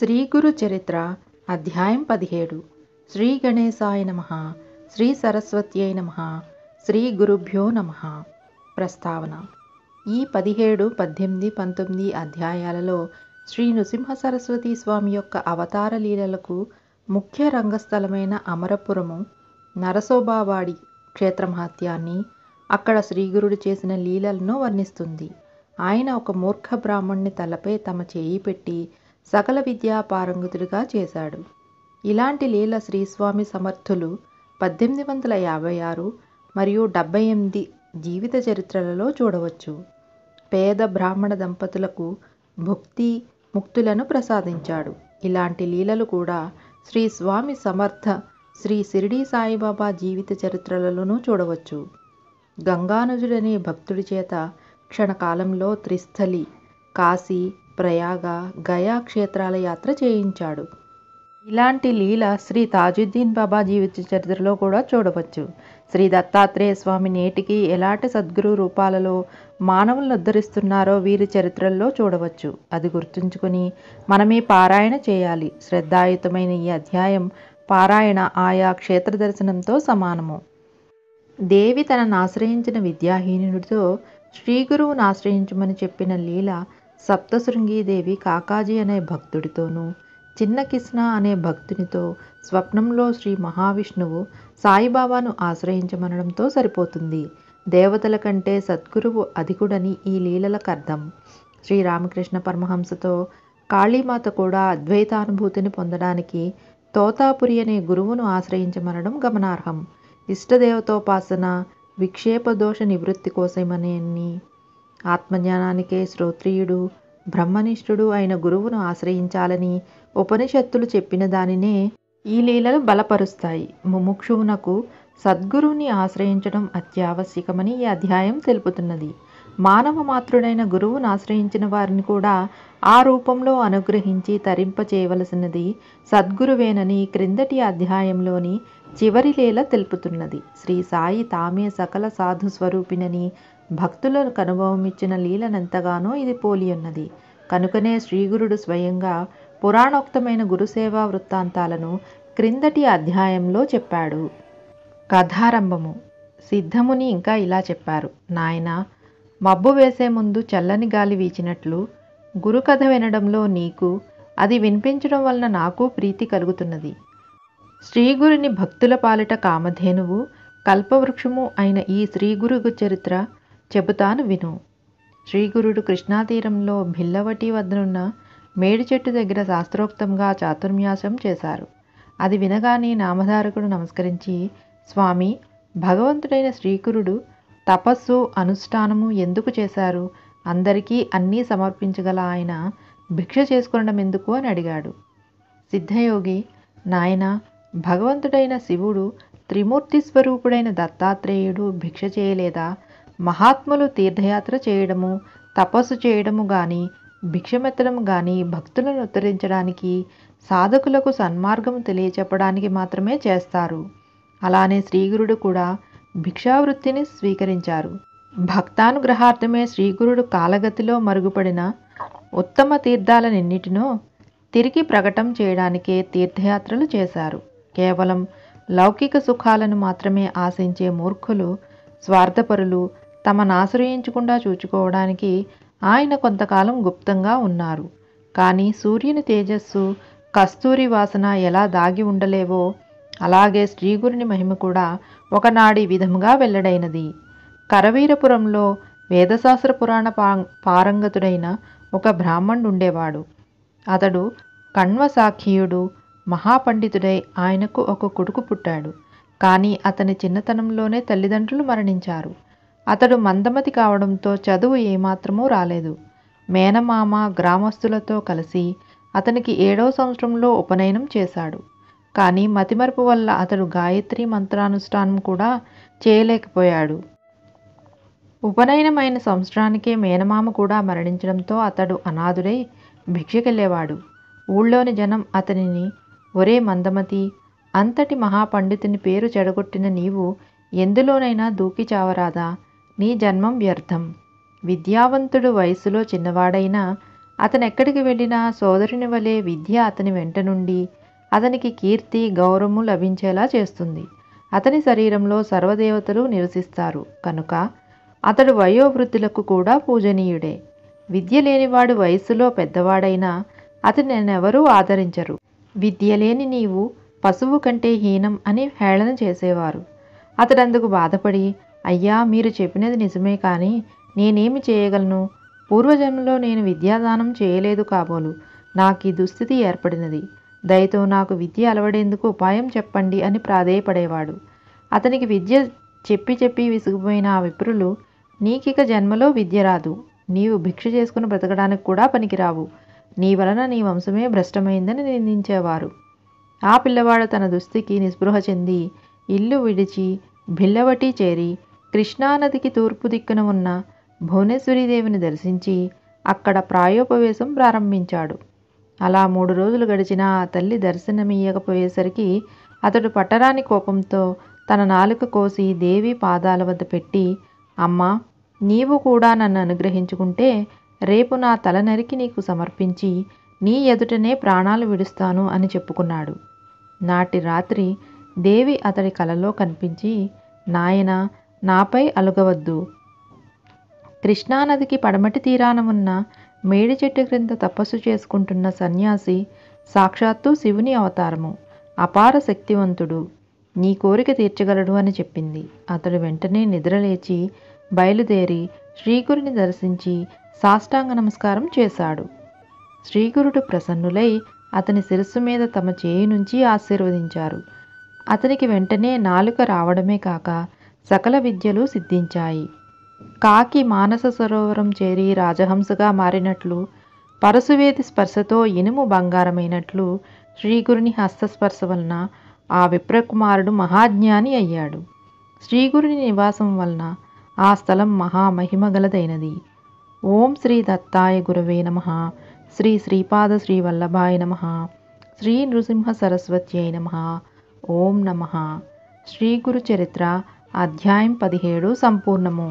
శ్రీ గురు చరిత్ర అధ్యాయం పదిహేడు శ్రీ గణేశాయ నమ శ్రీ సరస్వత్యై నమ శ్రీ గురుభ్యో నమ ప్రస్తావన ఈ పదిహేడు పద్దెనిమిది పంతొమ్మిది అధ్యాయాలలో శ్రీ నృసింహ సరస్వతి స్వామి యొక్క అవతార లీలలకు ముఖ్య రంగస్థలమైన అమరపురము నరసోబావాడి క్షేత్రమహత్యాన్ని అక్కడ శ్రీగురుడు చేసిన లీలలను వర్ణిస్తుంది ఆయన ఒక మూర్ఖ బ్రాహ్మణ్ణి తలపై తమ చేయి పెట్టి సకల విద్యా పారంగతుడిగా చేశాడు ఇలాంటి లీల శ్రీస్వామి సమర్థులు పద్దెనిమిది వందల యాభై ఆరు మరియు డెబ్బై ఎనిమిది జీవిత చరిత్రలలో చూడవచ్చు పేద బ్రాహ్మణ దంపతులకు భుక్తి ముక్తులను ప్రసాదించాడు ఇలాంటి లీలలు కూడా శ్రీ స్వామి సమర్థ శ్రీ సిరిడి సాయిబాబా జీవిత చరిత్రలలోనూ చూడవచ్చు గంగానుజుడనే భక్తుడి చేత క్షణకాలంలో త్రిస్థలి కాశీ ప్రయాగ గయా క్షేత్రాల యాత్ర చేయించాడు ఇలాంటి లీల శ్రీ తాజుద్దీన్ బాబా జీవిత చరిత్రలో కూడా చూడవచ్చు శ్రీ దత్తాత్రేయ స్వామి నేటికి ఎలాంటి సద్గురు రూపాలలో మానవులను ఉద్ధరిస్తున్నారో వీరి చరిత్రల్లో చూడవచ్చు అది గుర్తుంచుకుని మనమే పారాయణ చేయాలి శ్రద్ధాయుతమైన ఈ అధ్యాయం పారాయణ ఆయా క్షేత్ర దర్శనంతో సమానము దేవి తనను ఆశ్రయించిన విద్యాహీనుడితో శ్రీగురువును ఆశ్రయించమని చెప్పిన లీల సప్తశృంగీదేవి కాకాజీ అనే భక్తుడితోనూ చిన్న కిష్ణ అనే భక్తునితో స్వప్నంలో శ్రీ మహావిష్ణువు సాయిబాబాను ఆశ్రయించమనడంతో సరిపోతుంది దేవతల కంటే సద్గురువు అధికుడని ఈ లీలలకు అర్థం శ్రీరామకృష్ణ పరమహంసతో కాళీమాత కూడా అద్వైతానుభూతిని పొందడానికి తోతాపురి అనే గురువును ఆశ్రయించమనడం గమనార్హం ఇష్టదేవతోపాసన విక్షేపదోష నివృత్తి కోసమనే ఆత్మజ్ఞానానికే శ్రోత్రియుడు బ్రహ్మనిష్ఠుడు అయిన గురువును ఆశ్రయించాలని ఉపనిషత్తులు చెప్పిన దానినే ఈ లీలలు బలపరుస్తాయి ముముక్షువునకు సద్గురువుని ఆశ్రయించడం అత్యావశ్యకమని ఈ అధ్యాయం తెలుపుతున్నది మానవ మాత్రుడైన గురువును ఆశ్రయించిన వారిని కూడా ఆ రూపంలో అనుగ్రహించి తరింపచేయవలసినది సద్గురువేనని క్రిందటి అధ్యాయంలోని చివరి లీల తెలుపుతున్నది శ్రీ సాయి తామే సకల సాధు స్వరూపినని భక్తులకు అనుభవం ఇచ్చిన లీలనెంతగానో ఇది పోలియున్నది కనుకనే శ్రీగురుడు స్వయంగా పురాణోక్తమైన గురుసేవా వృత్తాంతాలను క్రిందటి అధ్యాయంలో చెప్పాడు కథారంభము సిద్ధముని ఇంకా ఇలా చెప్పారు నాయన మబ్బు వేసే ముందు చల్లని గాలి వీచినట్లు గురు కథ వినడంలో నీకు అది వినిపించడం వలన నాకు ప్రీతి కలుగుతున్నది శ్రీగురుని భక్తుల పాలిట కామధేనువు కల్పవృక్షము అయిన ఈ శ్రీగురు చరిత్ర చెబుతాను విను శ్రీగురుడు కృష్ణాతీరంలో భిల్లవటి వద్దనున్న మేడి చెట్టు దగ్గర శాస్త్రోక్తంగా చాతుర్న్యాసం చేశారు అది వినగానే నామధారకుడు నమస్కరించి స్వామి భగవంతుడైన శ్రీకురుడు తపస్సు అనుష్ఠానము ఎందుకు చేశారు అందరికీ అన్నీ సమర్పించగల ఆయన భిక్ష చేసుకొనడం ఎందుకు అని అడిగాడు సిద్ధయోగి నాయన భగవంతుడైన శివుడు త్రిమూర్తి స్వరూపుడైన దత్తాత్రేయుడు భిక్ష చేయలేదా మహాత్ములు తీర్థయాత్ర చేయడము తపస్సు చేయడము కానీ భిక్షమెత్తడం కానీ భక్తులను ఉత్తరించడానికి సాధకులకు సన్మార్గం తెలియచెప్పడానికి మాత్రమే చేస్తారు అలానే శ్రీగురుడు కూడా భిక్షావృత్తిని స్వీకరించారు భక్తానుగ్రహార్థమే శ్రీగురుడు కాలగతిలో మరుగుపడిన ఉత్తమ తీర్థాలన్నింటినో తిరిగి ప్రకటం చేయడానికే తీర్థయాత్రలు చేశారు కేవలం లౌకిక సుఖాలను మాత్రమే ఆశించే మూర్ఖులు స్వార్థపరులు తమను ఆశ్రయించకుండా చూచుకోవడానికి ఆయన కొంతకాలం గుప్తంగా ఉన్నారు కానీ సూర్యుని తేజస్సు కస్తూరి వాసన ఎలా దాగి ఉండలేవో అలాగే శ్రీగురుని మహిమ కూడా ఒకనాడి విధముగా వెల్లడైనది కరవీరపురంలో వేదశాస్త్ర పురాణ పారంగతుడైన ఒక ఉండేవాడు అతడు కణ్వసాఖీయుడు మహాపండితుడై ఆయనకు ఒక కొడుకు పుట్టాడు కానీ అతని చిన్నతనంలోనే తల్లిదండ్రులు మరణించారు అతడు మందమతి కావడంతో చదువు ఏమాత్రమూ రాలేదు మేనమామ గ్రామస్తులతో కలిసి అతనికి ఏడో సంవత్సరంలో ఉపనయనం చేశాడు కానీ మతిమరుపు వల్ల అతడు గాయత్రి మంత్రానుష్ఠానం కూడా చేయలేకపోయాడు ఉపనయనమైన సంవత్సరానికే మేనమామ కూడా మరణించడంతో అతడు అనాథుడై భిక్షకెళ్ళేవాడు ఊళ్ళోని జనం అతనిని ఒరే మందమతి అంతటి మహాపండితుని పేరు చెడగొట్టిన నీవు ఎందులోనైనా దూకి చావరాదా నీ జన్మం వ్యర్థం విద్యావంతుడు వయసులో చిన్నవాడైనా అతనెక్కడికి వెళ్ళినా సోదరుని వలె విద్య అతని వెంట నుండి అతనికి కీర్తి గౌరవము లభించేలా చేస్తుంది అతని శరీరంలో సర్వదేవతలు నివసిస్తారు కనుక అతడు వయోవృద్ధులకు కూడా పూజనీయుడే విద్య లేనివాడు వయస్సులో పెద్దవాడైనా అతని అతనెవరూ ఆదరించరు విద్య లేని నీవు పశువు కంటే హీనం అని హేళన చేసేవారు అతడందుకు బాధపడి అయ్యా మీరు చెప్పినది నిజమే కానీ నేనేమి చేయగలను పూర్వజన్మలో నేను విద్యాదానం చేయలేదు కాబోలు నాకు ఈ దుస్థితి ఏర్పడినది దయతో నాకు విద్య అలవడేందుకు ఉపాయం చెప్పండి అని ప్రాధేయపడేవాడు అతనికి విద్య చెప్పి చెప్పి విసిగిపోయిన ఆ విప్రులు నీకిక జన్మలో విద్య రాదు నీవు భిక్ష చేసుకుని బ్రతకడానికి కూడా పనికిరావు నీ వలన నీ వంశమే భ్రష్టమైందని నిందించేవారు ఆ పిల్లవాడు తన దుస్థితికి నిస్పృహ చెంది ఇల్లు విడిచి భిల్లవటి చేరి కృష్ణానదికి తూర్పు దిక్కున ఉన్న భువనేశ్వరీదేవిని దర్శించి అక్కడ ప్రాయోపవేశం ప్రారంభించాడు అలా మూడు రోజులు గడిచినా ఆ తల్లి దర్శనమియ్యకపోయేసరికి అతడు పట్టరాని కోపంతో తన నాలుక కోసి దేవి పాదాల వద్ద పెట్టి అమ్మా నీవు కూడా నన్ను అనుగ్రహించుకుంటే రేపు నా తల నరికి నీకు సమర్పించి నీ ఎదుటనే ప్రాణాలు విడుస్తాను అని చెప్పుకున్నాడు నాటి రాత్రి దేవి అతడి కలలో కనిపించి నాయనా నాపై అలుగవద్దు కృష్ణానదికి పడమటి తీరాన ఉన్న మేడి చెట్టు క్రింద తపస్సు చేసుకుంటున్న సన్యాసి సాక్షాత్తు శివుని అవతారము అపార శక్తివంతుడు నీ కోరిక తీర్చగలడు అని చెప్పింది అతడు వెంటనే నిద్రలేచి బయలుదేరి శ్రీగురిని దర్శించి సాష్టాంగ నమస్కారం చేశాడు శ్రీగురుడు ప్రసన్నులై అతని శిరస్సు మీద తమ చేయి నుంచి ఆశీర్వదించారు అతనికి వెంటనే నాలుక రావడమే కాక సకల విద్యలు సిద్ధించాయి కాకి మానస సరోవరం చేరి రాజహంసగా మారినట్లు పరశువేది స్పర్శతో ఇనుము బంగారమైనట్లు శ్రీగురుని హస్తస్పర్శ వలన ఆ విప్రకుమారుడు మహాజ్ఞాని అయ్యాడు శ్రీగురుని నివాసం వలన ఆ స్థలం మహామహిమగలదైనది ఓం శ్రీ దత్తాయ గురవే నమ శ్రీ శ్రీపాద శ్రీ వల్లభాయ నమ శ్రీ నృసింహ సరస్వత్యై నమ ఓం నమ శ్రీ గురు చరిత్ర అధ్యాయం పదిహేడు సంపూర్ణము